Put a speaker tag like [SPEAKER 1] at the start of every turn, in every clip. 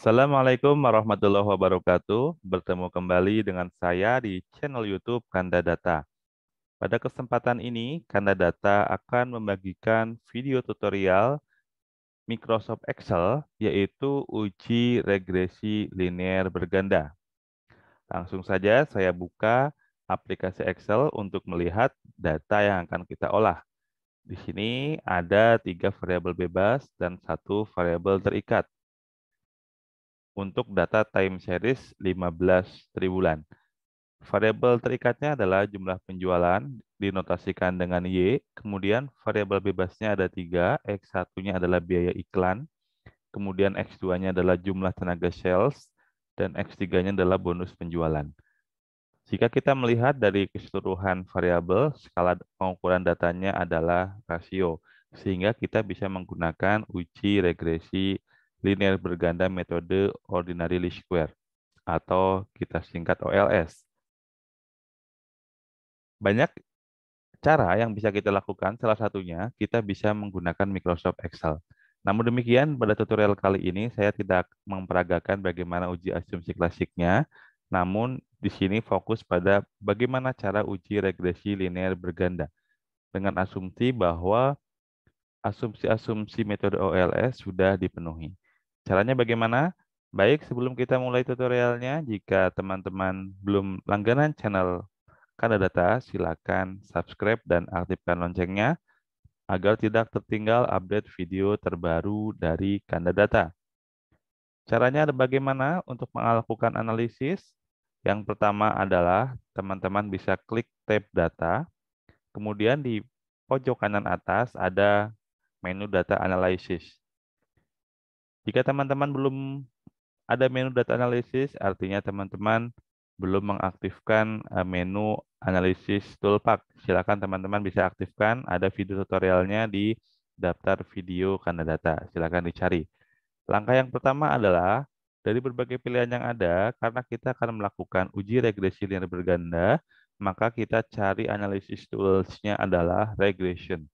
[SPEAKER 1] Assalamualaikum warahmatullahi wabarakatuh. Bertemu kembali dengan saya di channel YouTube Kanda Data. Pada kesempatan ini, Kanda Data akan membagikan video tutorial Microsoft Excel, yaitu uji regresi linear berganda. Langsung saja saya buka aplikasi Excel untuk melihat data yang akan kita olah. Di sini ada tiga variabel bebas dan satu variabel terikat untuk data time series 15 triwulan. Variabel terikatnya adalah jumlah penjualan dinotasikan dengan Y, kemudian variabel bebasnya ada tiga, X1-nya adalah biaya iklan, kemudian X2-nya adalah jumlah tenaga sales, dan X3-nya adalah bonus penjualan. Jika kita melihat dari keseluruhan variabel, skala pengukuran datanya adalah rasio, sehingga kita bisa menggunakan uji regresi linear berganda metode ordinary least square atau kita singkat OLS. Banyak cara yang bisa kita lakukan, salah satunya kita bisa menggunakan Microsoft Excel. Namun demikian, pada tutorial kali ini saya tidak memperagakan bagaimana uji asumsi klasiknya, namun di sini fokus pada bagaimana cara uji regresi linear berganda dengan asumsi bahwa asumsi-asumsi metode OLS sudah dipenuhi. Caranya bagaimana? Baik, sebelum kita mulai tutorialnya, jika teman-teman belum langganan channel Kanda Data, silakan subscribe dan aktifkan loncengnya agar tidak tertinggal update video terbaru dari Kanda Data. Caranya ada bagaimana untuk melakukan analisis? Yang pertama adalah teman-teman bisa klik tab data, kemudian di pojok kanan atas ada menu data analysis. Jika teman-teman belum ada menu data analisis, artinya teman-teman belum mengaktifkan eh, menu analisis toolpack. Silakan teman-teman bisa aktifkan, ada video tutorialnya di daftar video karena data. Silakan dicari. Langkah yang pertama adalah dari berbagai pilihan yang ada, karena kita akan melakukan uji regresi linear berganda, maka kita cari analisis toolsnya adalah regression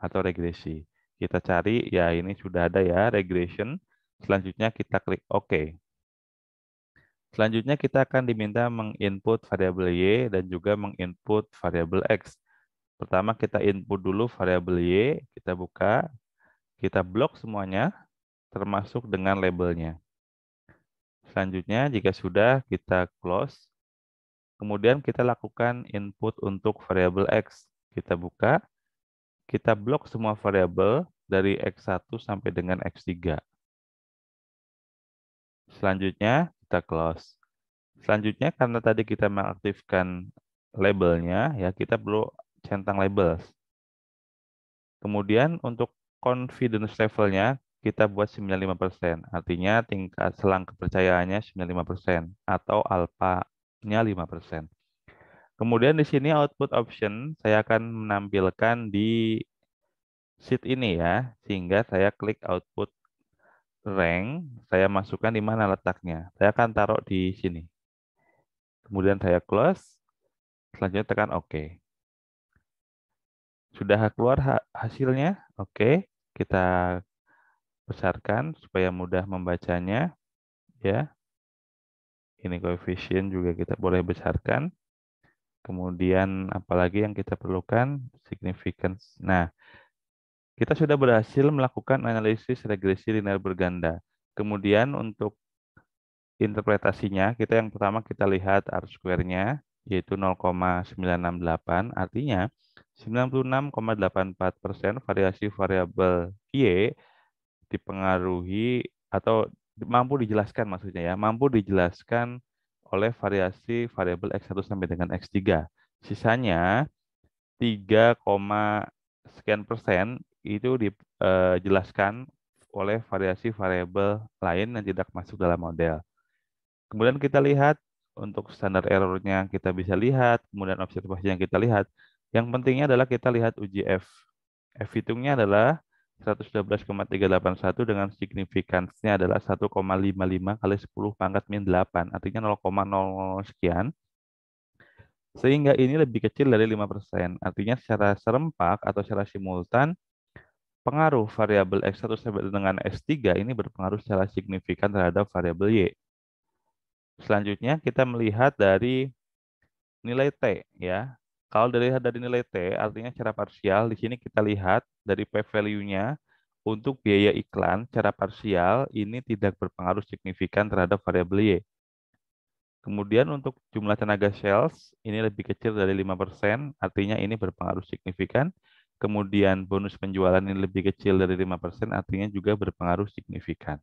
[SPEAKER 1] atau regresi. Kita cari, ya ini sudah ada ya, regression. Selanjutnya kita klik OK. Selanjutnya kita akan diminta menginput variabel Y dan juga menginput variabel X. Pertama kita input dulu variabel Y, kita buka, kita blok semuanya, termasuk dengan labelnya. Selanjutnya, jika sudah, kita close. Kemudian kita lakukan input untuk variabel X. Kita buka, kita blok semua variabel dari X1 sampai dengan X3. Selanjutnya, kita close. Selanjutnya, karena tadi kita mengaktifkan labelnya, ya kita perlu centang labels. Kemudian untuk confidence levelnya, kita buat 95%. Artinya tingkat selang kepercayaannya 95% atau alpha-nya 5%. Kemudian di sini output option saya akan menampilkan di sheet ini ya, sehingga saya klik output rank, saya masukkan di mana letaknya. Saya akan taruh di sini. Kemudian saya close, selanjutnya tekan OK. Sudah keluar hasilnya? Oke, kita besarkan supaya mudah membacanya. Ya, ini koefisien juga kita boleh besarkan. Kemudian apalagi yang kita perlukan? Significance. Nah, kita sudah berhasil melakukan analisis regresi linear berganda. Kemudian untuk interpretasinya, kita yang pertama kita lihat R square-nya, yaitu 0,968. Artinya, 96,84 variasi variabel Y dipengaruhi atau mampu dijelaskan maksudnya ya, mampu dijelaskan oleh variasi variabel X1 sampai dengan X3. Sisanya 3, sekian persen itu dijelaskan eh, oleh variasi variabel lain yang tidak masuk dalam model. Kemudian kita lihat untuk standar errornya kita bisa lihat, kemudian observasi yang kita lihat. Yang pentingnya adalah kita lihat uji F. F hitungnya adalah 112,381 dengan signifikansinya adalah 1,55 kali 10 pangkat min 8, artinya 0,00 sekian. Sehingga ini lebih kecil dari 5%. Artinya secara serempak atau secara simultan, pengaruh variabel X1 sampai dengan X3 ini berpengaruh secara signifikan terhadap variabel Y. Selanjutnya kita melihat dari nilai T ya. Kalau dilihat dari nilai T, artinya secara parsial, di sini kita lihat dari P-value-nya untuk biaya iklan secara parsial ini tidak berpengaruh signifikan terhadap variabel Y. Kemudian untuk jumlah tenaga sales, ini lebih kecil dari 5%, artinya ini berpengaruh signifikan. Kemudian bonus penjualan ini lebih kecil dari 5%, artinya juga berpengaruh signifikan.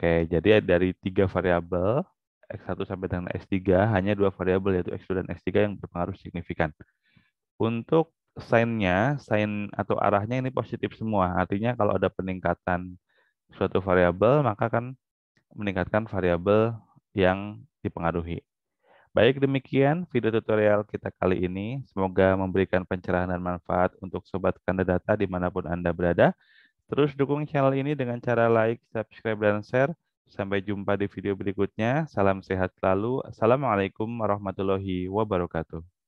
[SPEAKER 1] Oke, jadi dari tiga variabel X1 sampai dengan X 3 hanya dua variabel yaitu X2 dan X 3 yang berpengaruh signifikan. Untuk sign-nya, sign atau arahnya ini positif semua. Artinya kalau ada peningkatan suatu variabel maka akan meningkatkan variabel yang dipengaruhi. Baik demikian video tutorial kita kali ini. Semoga memberikan pencerahan dan manfaat untuk Sobat kandadata dimanapun Anda berada. Terus dukung channel ini dengan cara like, subscribe, dan share Sampai jumpa di video berikutnya. Salam sehat selalu. Assalamualaikum warahmatullahi wabarakatuh.